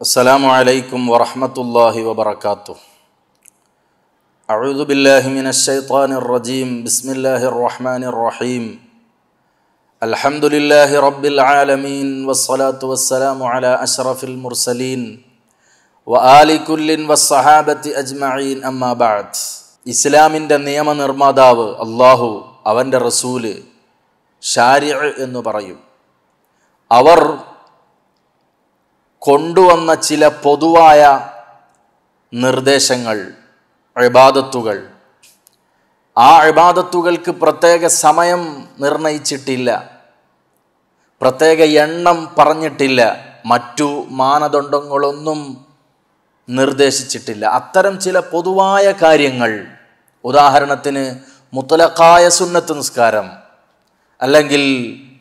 السلام عليكم ورحمة الله وبركاته أعوذ بالله من الشيطان الرجيم بسم الله الرحمن الرحيم الحمد لله رب العالمين والصلاة والسلام على أشرف المرسلين وآل كل والصحابة أجمعين أما بعد ഇസ്ലാമിൻ്റെ നിയമനിർമ്മാതാവ് അള്ളാഹു അവൻ്റെ റസൂല് ഷാരിഅ് എന്ന് പറയും അവർ കൊണ്ടുവന്ന ചില പൊതുവായ നിർദ്ദേശങ്ങൾ അഴിബാദത്തുകൾ ആ അഴിബാദത്തുകൾക്ക് പ്രത്യേക സമയം നിർണയിച്ചിട്ടില്ല പ്രത്യേക എണ്ണം പറഞ്ഞിട്ടില്ല മറ്റു മാനദണ്ഡങ്ങളൊന്നും നിർദ്ദേശിച്ചിട്ടില്ല അത്തരം ചില പൊതുവായ കാര്യങ്ങൾ ഉദാഹരണത്തിന് മുത്തലക്കായ സുന്നത്ത് നിസ്കാരം അല്ലെങ്കിൽ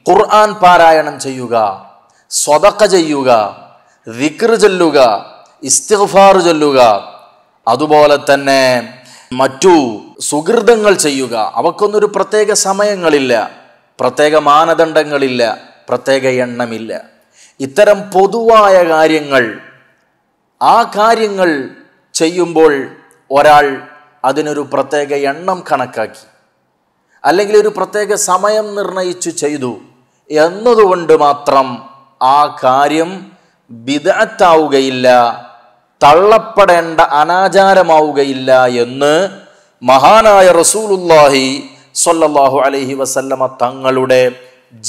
ഖുർആൻ പാരായണം ചെയ്യുക സ്വതക്ക ചെയ്യുക വിക്ർ ചൊല്ലുക ഇസ്തിഫാർ ചൊല്ലുക അതുപോലെ തന്നെ മറ്റു സുഹൃതങ്ങൾ ചെയ്യുക അവക്കൊന്നൊരു പ്രത്യേക സമയങ്ങളില്ല പ്രത്യേക മാനദണ്ഡങ്ങളില്ല പ്രത്യേക എണ്ണമില്ല ഇത്തരം പൊതുവായ കാര്യങ്ങൾ ആ കാര്യങ്ങൾ ചെയ്യുമ്പോൾ ഒരാൾ അതിനൊരു പ്രത്യേക എണ്ണം കണക്കാക്കി അല്ലെങ്കിൽ ഒരു പ്രത്യേക സമയം നിർണയിച്ചു ചെയ്തു എന്നതുകൊണ്ട് മാത്രം ആ കാര്യം ബിദാത്താവുകയില്ല തള്ളപ്പെടേണ്ട അനാചാരമാവുകയില്ല എന്ന് മഹാനായ റസൂലുല്ലാഹി സൊല്ലാഹു അലഹി വസല്ലമ തങ്ങളുടെ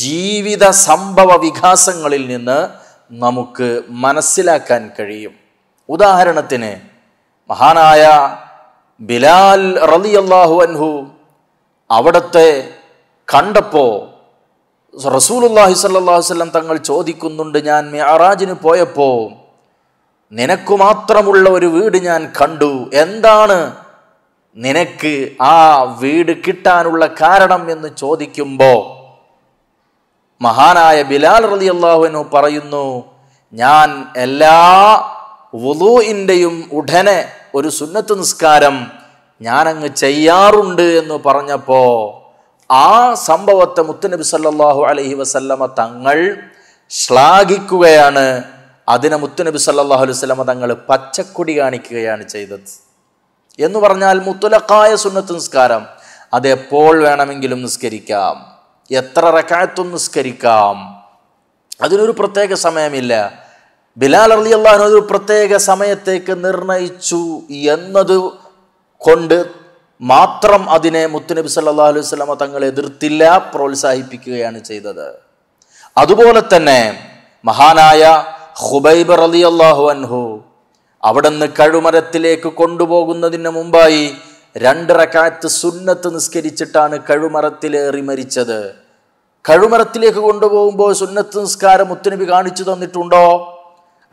ജീവിത സംഭവ വികാസങ്ങളിൽ നിന്ന് നമുക്ക് മനസ്സിലാക്കാൻ കഴിയും ഉദാഹരണത്തിന് മഹാനായ ബിലാൽ റളിയല്ലാഹു അൻഹു അവിടത്തെ കണ്ടപ്പോൾ റസൂലുല്ലാഹി വല്ലം തങ്ങൾ ചോദിക്കുന്നുണ്ട് ഞാൻ മെഹറാജിന് പോയപ്പോൾ നിനക്ക് മാത്രമുള്ള ഒരു വീട് ഞാൻ കണ്ടു എന്താണ് നിനക്ക് ആ വീട് കിട്ടാനുള്ള കാരണം എന്ന് ചോദിക്കുമ്പോൾ മഹാനായ ബിലാൽ റലി അള്ളാഹുവിനു പറയുന്നു ഞാൻ എല്ലാ വുലൂഇൻ്റെയും ഉടനെ ഒരു സുന്നത്ത് നിസ്കാരം ഞാനങ്ങ് ചെയ്യാറുണ്ട് എന്ന് പറഞ്ഞപ്പോൾ ആ സംഭവത്തെ മുത്തുനബി സല്ലാഹു അലഹി വസല്ലമ തങ്ങൾ ശ്ലാഘിക്കുകയാണ് അതിനെ മുത്തുനബി സല്ലാഹു അലൈഹി വസ്ലമ തങ്ങൾ പച്ചക്കൊടി കാണിക്കുകയാണ് ചെയ്തത് എന്ന് പറഞ്ഞാൽ മുത്തുലക്കായ സുന്നത്ത് നിസ്കാരം അതെപ്പോൾ വേണമെങ്കിലും നിസ്കരിക്കാം എത്ര റക്കായത്തും നിസ്കരിക്കാം അതിനൊരു പ്രത്യേക സമയമില്ല ബിലാൽ അള്ളി അള്ളഹാൻ ഒരു പ്രത്യേക സമയത്തേക്ക് നിർണയിച്ചു എന്നത് കൊണ്ട് മാത്രം അതിനെ മുത്തുനബി സല്ലാ അലൈഹി സ്വലാമ തങ്ങൾ എതിർത്തില്ല പ്രോത്സാഹിപ്പിക്കുകയാണ് ചെയ്തത് അതുപോലെ തന്നെ മഹാനായ ഹുബൈബർ അലി അള്ളാഹു അൻഹു അവിടുന്ന് കഴുമരത്തിലേക്ക് കൊണ്ടുപോകുന്നതിന് മുമ്പായി രണ്ടിറക്കാത്ത് സുന്നത്ത് നിസ്കരിച്ചിട്ടാണ് കഴുമരത്തിലേറി മരിച്ചത് കഴുമരത്തിലേക്ക് കൊണ്ടുപോകുമ്പോൾ സുന്നത്ത് നിസ്കാരം മുത്തുനബി കാണിച്ചു തന്നിട്ടുണ്ടോ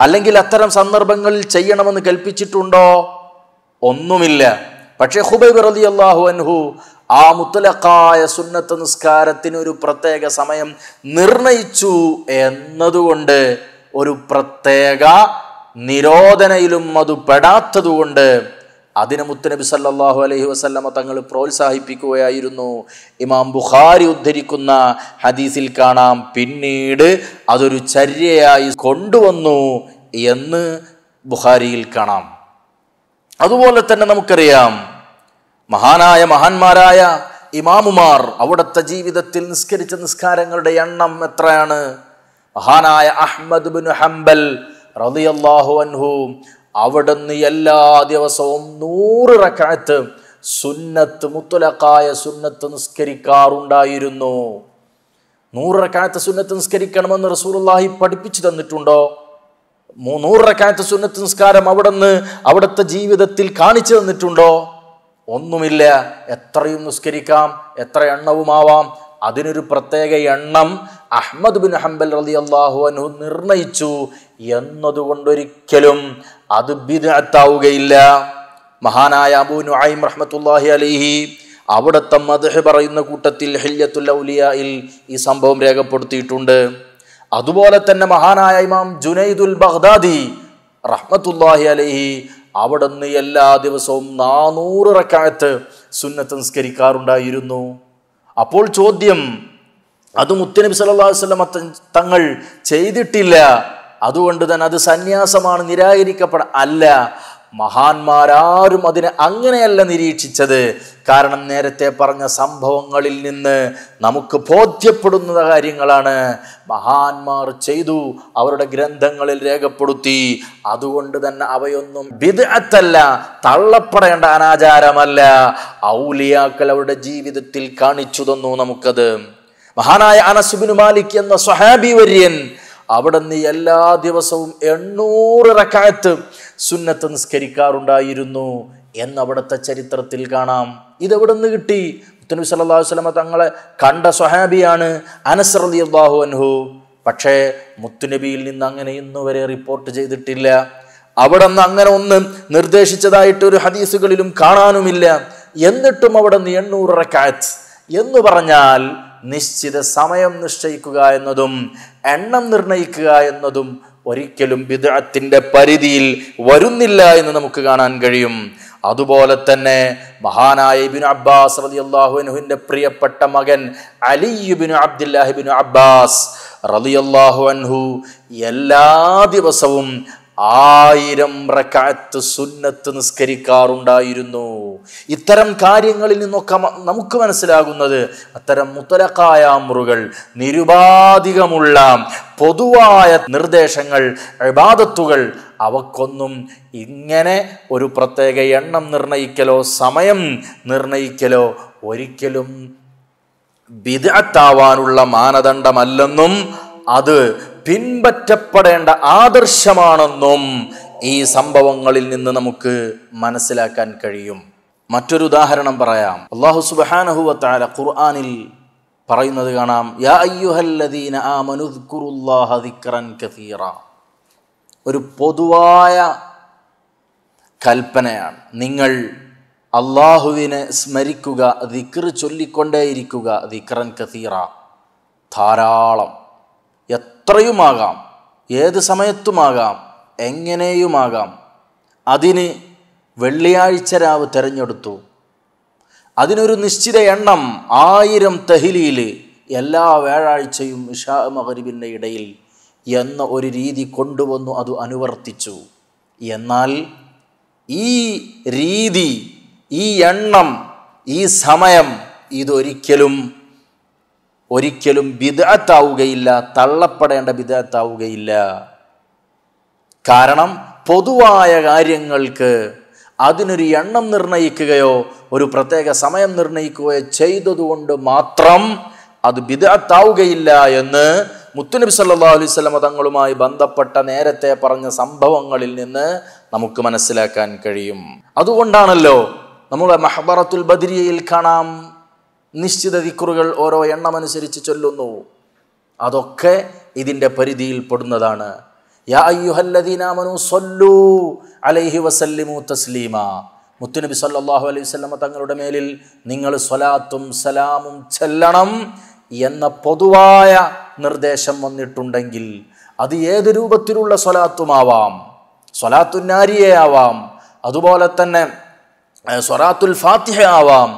അല്ലെങ്കിൽ അത്തരം സന്ദർഭങ്ങളിൽ ചെയ്യണമെന്ന് കൽപ്പിച്ചിട്ടുണ്ടോ ഒന്നുമില്ല പക്ഷേ ഹുബൈബ് റലി അള്ളാഹു അൻഹു ആ മുത്തലക്കായ സുന്നത്ത് നിസ്കാരത്തിന് ഒരു പ്രത്യേക സമയം നിർണയിച്ചു എന്നതുകൊണ്ട് ഒരു പ്രത്യേക നിരോധനയിലും അത് പെടാത്തതുകൊണ്ട് അതിനെ മുത്തനബി സല്ലാഹു അലൈഹി വസല്ലമ തങ്ങൾ പ്രോത്സാഹിപ്പിക്കുകയായിരുന്നു ഇമാം ബുഖാരി ഉദ്ധരിക്കുന്ന ഹദീസിൽ കാണാം പിന്നീട് അതൊരു ചര്യയായി കൊണ്ടുവന്നു എന്ന് ബുഖാരിയിൽ കാണാം അതുപോലെ തന്നെ നമുക്കറിയാം മഹാനായ മഹാന്മാരായ ഇമാമുമാർ അവിടുത്തെ ജീവിതത്തിൽ നിസ്കരിച്ച നിസ്കാരങ്ങളുടെ എണ്ണം എത്രയാണ് മഹാനായ അഹ്മദ് ബിൻ ഹംബൽ റതിയല്ലാഹു അൻഹു അവിടുന്ന് എല്ലാ ദിവസവും നൂറ് റക്കാത്ത് സുന്നത്ത് മുത്തുലക്കായ സുന്നത്ത് നിസ്കരിക്കാറുണ്ടായിരുന്നു നൂറ് റക്കാത്ത് സുന്നത്ത് നിസ്കരിക്കണമെന്ന് റസൂലുള്ളാഹി പഠിപ്പിച്ചു തന്നിട്ടുണ്ടോ മൂന്നൂറ് സുന്നത്ത് സുന്നത്ത് നിസ്കാരം നിന്ന് അവിടുത്തെ ജീവിതത്തിൽ കാണിച്ചു തന്നിട്ടുണ്ടോ ഒന്നുമില്ല എത്രയും നിസ്കരിക്കാം എത്ര എണ്ണവുമാവാം അതിനൊരു പ്രത്യേക എണ്ണം അഹ്മദ് ബിൻ ഹംബൽ റലി അള്ളാഹു അനു നിർണയിച്ചു എന്നതുകൊണ്ടൊരിക്കലും അത് ബിദത്താവുകയില്ല മഹാനായ അബൂ നുഐം റഹ്മത്തുല്ലാഹി അലിഹി അവിടുത്തെ മധ് പറയുന്ന കൂട്ടത്തിൽ ഹില്യത്തുൽ ഔലിയയിൽ ഈ സംഭവം രേഖപ്പെടുത്തിയിട്ടുണ്ട് അതുപോലെ തന്നെ മഹാനായ ഇമാം ജുനൈദുൽ ബഗ്ദാദി റഹ്മത്തുല്ലാഹി അലഹി അവിടുന്ന് എല്ലാ ദിവസവും നാനൂറ് റക്കായത്ത് സുന്നത്ത് നിസ്കരിക്കാറുണ്ടായിരുന്നു അപ്പോൾ ചോദ്യം അത് മുത്തനബി സല്ലല്ലാഹു അലൈഹി തങ്ങൾ ചെയ്തിട്ടില്ല അതുകൊണ്ട് തന്നെ അത് സന്യാസമാണ് നിരാകരിക്കപ്പെട അല്ല മഹാന്മാരാരും അതിനെ അങ്ങനെയല്ല നിരീക്ഷിച്ചത് കാരണം നേരത്തെ പറഞ്ഞ സംഭവങ്ങളിൽ നിന്ന് നമുക്ക് ബോധ്യപ്പെടുന്ന കാര്യങ്ങളാണ് മഹാന്മാർ ചെയ്തു അവരുടെ ഗ്രന്ഥങ്ങളിൽ രേഖപ്പെടുത്തി അതുകൊണ്ട് തന്നെ അവയൊന്നും വിദഗ്ധല്ല തള്ളപ്പെടേണ്ട അനാചാരമല്ല ഔലിയാക്കൾ അവരുടെ ജീവിതത്തിൽ കാണിച്ചു തന്നു നമുക്കത് മഹാനായ അനസുബിന് മാലിക് എന്ന സ്വഹാബി വര്യൻ നീ എല്ലാ ദിവസവും എണ്ണൂറ് റക്കായത്ത് സുന്നത്ത് നിസ്കരിക്കാറുണ്ടായിരുന്നു എന്ന് അവിടുത്തെ ചരിത്രത്തിൽ കാണാം ഇതെവിടെ നിന്ന് കിട്ടി മുത്തനബി സല്ലല്ലാഹു വസല്ലമ തങ്ങളെ കണ്ട സ്വഹാബിയാണ് അനസ് റളിയല്ലാഹു അൻഹു പക്ഷേ മുത്തുനബിയിൽ നിന്ന് അങ്ങനെ ഇന്നുവരെ റിപ്പോർട്ട് ചെയ്തിട്ടില്ല അവിടെ നിന്ന് അങ്ങനെ ഒന്ന് നിർദ്ദേശിച്ചതായിട്ട് ഒരു ഹദീസുകളിലും കാണാനുമില്ല എന്നിട്ടും അവിടെ നിന്ന് എണ്ണൂറ് റക്കാത്ത് എന്ന് പറഞ്ഞാൽ നിശ്ചിത സമയം നിശ്ചയിക്കുക എന്നതും എണ്ണം നിർണയിക്കുക എന്നതും ഒരിക്കലും വിദഗ്ധത്തിൻ്റെ പരിധിയിൽ വരുന്നില്ല എന്ന് നമുക്ക് കാണാൻ കഴിയും അതുപോലെ തന്നെ മഹാനായ ഇബിൻ അബ്ബാസ് റളിയല്ലാഹു അള്ളാഹുവിനുഹിൻ്റെ പ്രിയപ്പെട്ട മകൻ അലിബിൻ അബ്ദുല്ലാഹിബിൻ അബ്ബാസ് റളിയല്ലാഹു അൻഹു എല്ലാ ദിവസവും ആയിരം റക്കാത്ത് സുന്നത്ത് നിസ്കരിക്കാറുണ്ടായിരുന്നു ഇത്തരം കാര്യങ്ങളിൽ നിന്നൊക്കെ നമുക്ക് മനസ്സിലാകുന്നത് അത്തരം മുത്തലക്കായ അമ്രുകൾ നിരുപാധികമുള്ള പൊതുവായ നിർദ്ദേശങ്ങൾ അബാദത്തുകൾ അവക്കൊന്നും ഇങ്ങനെ ഒരു പ്രത്യേക എണ്ണം നിർണയിക്കലോ സമയം നിർണയിക്കലോ ഒരിക്കലും വിദഗ്ധാവാനുള്ള മാനദണ്ഡമല്ലെന്നും അത് പിൻപറ്റപ്പെടേണ്ട ആദർശമാണെന്നും ഈ സംഭവങ്ങളിൽ നിന്ന് നമുക്ക് മനസ്സിലാക്കാൻ കഴിയും മറ്റൊരു ഉദാഹരണം പറയാം അള്ളാഹു സുബാനഹുല ഖുർആാനിൽ പറയുന്നത് കാണാം യാ അയ്യുഹല്ലദീന കസീറ ഒരു പൊതുവായ കൽപ്പനയാണ് നിങ്ങൾ അള്ളാഹുവിനെ സ്മരിക്കുക ദിക്ർ ചൊല്ലിക്കൊണ്ടേയിരിക്കുക ദിക്റൻ കസീറ ധാരാളം എത്രയുമാകാം ഏത് സമയത്തുമാകാം എങ്ങനെയുമാകാം അതിന് വെള്ളിയാഴ്ച രാവ് തിരഞ്ഞെടുത്തു അതിനൊരു നിശ്ചിത എണ്ണം ആയിരം തെഹിലിയിൽ എല്ലാ വ്യാഴാഴ്ചയും ഇഷാ മഹരിബിൻ്റെ ഇടയിൽ എന്ന ഒരു രീതി കൊണ്ടുവന്നു അത് അനുവർത്തിച്ചു എന്നാൽ ഈ രീതി ഈ എണ്ണം ഈ സമയം ഇതൊരിക്കലും ഒരിക്കലും വിദഗത്താവുകയില്ല തള്ളപ്പെടേണ്ട വിദഗത്താവുകയില്ല കാരണം പൊതുവായ കാര്യങ്ങൾക്ക് അതിനൊരു എണ്ണം നിർണയിക്കുകയോ ഒരു പ്രത്യേക സമയം നിർണയിക്കുകയോ ചെയ്തതുകൊണ്ട് മാത്രം അത് ബിദാത്താവുകയില്ല എന്ന് മുത്തുനബി സല്ലാ അലൈഹി തങ്ങളുമായി ബന്ധപ്പെട്ട നേരത്തെ പറഞ്ഞ സംഭവങ്ങളിൽ നിന്ന് നമുക്ക് മനസ്സിലാക്കാൻ കഴിയും അതുകൊണ്ടാണല്ലോ നമ്മുടെ മഹബറത്തുൽ ബദിരിയയിൽ കാണാം നിശ്ചിത ദിക്കുറുകൾ ഓരോ എണ്ണമനുസരിച്ച് ചൊല്ലുന്നു അതൊക്കെ ഇതിൻ്റെ പരിധിയിൽ പെടുന്നതാണ് തസ്ലീമ മുത്തുനബി സല്ലാഹു അലൈഹി വസ്ലമ തങ്ങളുടെ മേലിൽ നിങ്ങൾ സ്വലാത്തും സലാമും ചെല്ലണം എന്ന പൊതുവായ നിർദ്ദേശം വന്നിട്ടുണ്ടെങ്കിൽ അത് ഏത് രൂപത്തിലുള്ള സ്വലാത്തുമാവാം സ്വലാത്തുന്നാരിയെ ആവാം അതുപോലെ തന്നെ സ്വലാത്തുൽ ഫാത്തിഹ ആവാം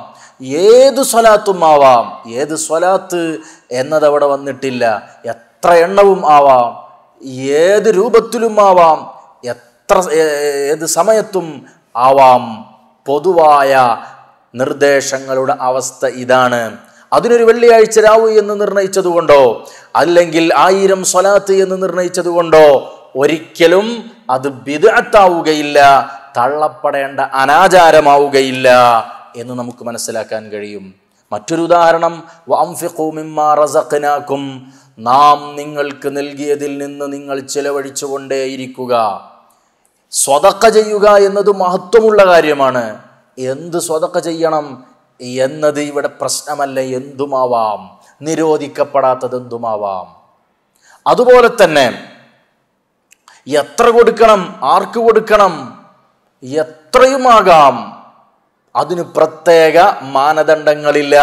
ഏത് സ്വലാത്തും ആവാം ഏത് സ്വലാത്ത് എന്നതവിടെ വന്നിട്ടില്ല എത്ര എണ്ണവും ആവാം ഏത് രൂപത്തിലുമാവാം എത്ര ഏത് സമയത്തും ആവാം പൊതുവായ നിർദ്ദേശങ്ങളുടെ അവസ്ഥ ഇതാണ് അതിനൊരു വെള്ളിയാഴ്ച രാവു എന്ന് നിർണയിച്ചതുകൊണ്ടോ അല്ലെങ്കിൽ ആയിരം സ്വലാത്ത് എന്ന് നിർണയിച്ചതുകൊണ്ടോ ഒരിക്കലും അത് ബിദാത്താവുകയില്ല തള്ളപ്പെടേണ്ട അനാചാരമാവുകയില്ല എന്ന് നമുക്ക് മനസ്സിലാക്കാൻ കഴിയും മറ്റൊരു ഉദാഹരണം നാം നിങ്ങൾക്ക് നൽകിയതിൽ നിന്ന് നിങ്ങൾ ചിലവഴിച്ചുകൊണ്ടേയിരിക്കുക സ്വതക്ക ചെയ്യുക എന്നത് മഹത്വമുള്ള കാര്യമാണ് എന്ത് സ്വതക്ക ചെയ്യണം എന്നത് ഇവിടെ പ്രശ്നമല്ല എന്തുമാവാം നിരോധിക്കപ്പെടാത്തത് എന്തുമാവാം അതുപോലെ തന്നെ എത്ര കൊടുക്കണം ആർക്ക് കൊടുക്കണം എത്രയുമാകാം അതിന് പ്രത്യേക മാനദണ്ഡങ്ങളില്ല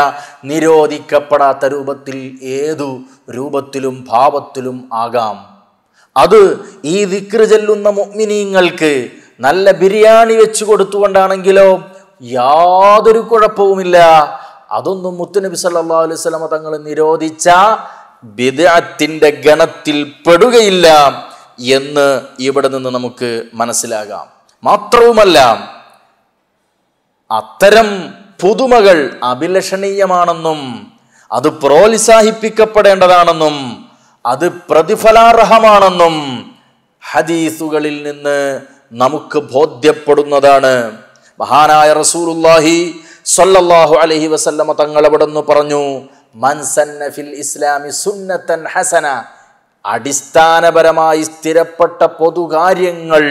നിരോധിക്കപ്പെടാത്ത രൂപത്തിൽ ഏതു രൂപത്തിലും ഭാവത്തിലും ആകാം അത് ഈ ദിക്ര ചെല്ലുന്ന മൊമിനീങ്ങൾക്ക് നല്ല ബിരിയാണി വെച്ചു കൊടുത്തുകൊണ്ടാണെങ്കിലോ യാതൊരു കുഴപ്പവുമില്ല അതൊന്നും മുത്തുനബി സല്ലാ അലൈഹി സ്വലമ തങ്ങൾ നിരോധിച്ച ബിദത്തിൻ്റെ ഗണത്തിൽ പെടുകയില്ല എന്ന് ഇവിടെ നിന്ന് നമുക്ക് മനസ്സിലാകാം മാത്രവുമല്ല അത്തരം പുതുമകൾ അഭിലഷണീയമാണെന്നും അത് പ്രോത്സാഹിപ്പിക്കപ്പെടേണ്ടതാണെന്നും അത് പ്രതിഫലാർഹമാണെന്നും ഹദീസുകളിൽ നിന്ന് നമുക്ക് ബോധ്യപ്പെടുന്നതാണ് മഹാനായ റസൂലുല്ലാഹി സല്ലല്ലാഹു അലഹി വസല്ലമ തങ്ങൾ അവിടുന്ന് പറഞ്ഞു സന്ന ഫിൽ ഇസ്ലാമി സുന്നത്തൻ ഹസന അടിസ്ഥാനപരമായി സ്ഥിരപ്പെട്ട പൊതുകാര്യങ്ങൾ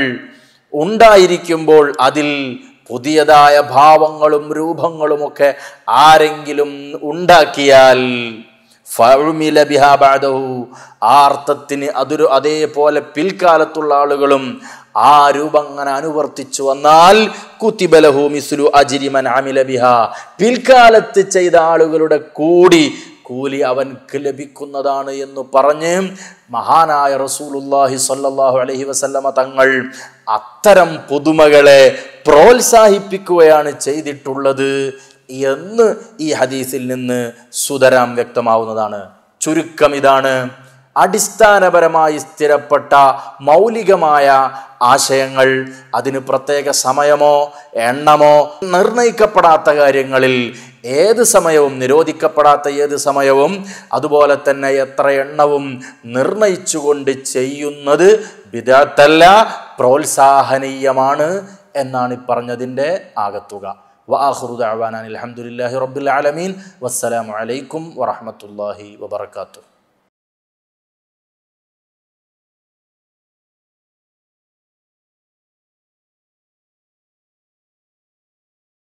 ഉണ്ടായിരിക്കുമ്പോൾ അതിൽ പുതിയതായ ഭാവങ്ങളും രൂപങ്ങളുമൊക്കെ ആരെങ്കിലും ഉണ്ടാക്കിയാൽ ഫഴുമില ആ അർത്ഥത്തിന് അതൊരു അതേപോലെ പിൽക്കാലത്തുള്ള ആളുകളും ആ അങ്ങനെ അനുവർത്തിച്ചു വന്നാൽ കുത്തിബലഹു മിസുലു അജിരിമൻ അമിലബിഹ പിൽക്കാലത്ത് ചെയ്ത ആളുകളുടെ കൂടി കൂലി അവൻക്ക് ലഭിക്കുന്നതാണ് എന്ന് പറഞ്ഞ് മഹാനായ റസൂൽ അലഹി വസല്ലമ തങ്ങൾ അത്തരം പുതുമകളെ പ്രോത്സാഹിപ്പിക്കുകയാണ് ചെയ്തിട്ടുള്ളത് എന്ന് ഈ ഹദീസിൽ നിന്ന് സുതരാം വ്യക്തമാവുന്നതാണ് ചുരുക്കം ഇതാണ് അടിസ്ഥാനപരമായി സ്ഥിരപ്പെട്ട മൗലികമായ ആശയങ്ങൾ അതിന് പ്രത്യേക സമയമോ എണ്ണമോ നിർണയിക്കപ്പെടാത്ത കാര്യങ്ങളിൽ ഏത് സമയവും നിരോധിക്കപ്പെടാത്ത ഏത് സമയവും അതുപോലെ തന്നെ എത്ര എണ്ണവും നിർണയിച്ചുകൊണ്ട് ചെയ്യുന്നത് വിദഗ്ധല്ല പ്രോത്സാഹനീയമാണ് എന്നാണ് ഈ പറഞ്ഞതിൻ്റെ ആകത്തുക വഅഖുറു അലഹമുല്ലാഹി അൽഹംദുലില്ലാഹി റബ്ബിൽ ആലമീൻ വസ്സലാമു അലൈക്കും വറഹ്മത്തുള്ളാഹി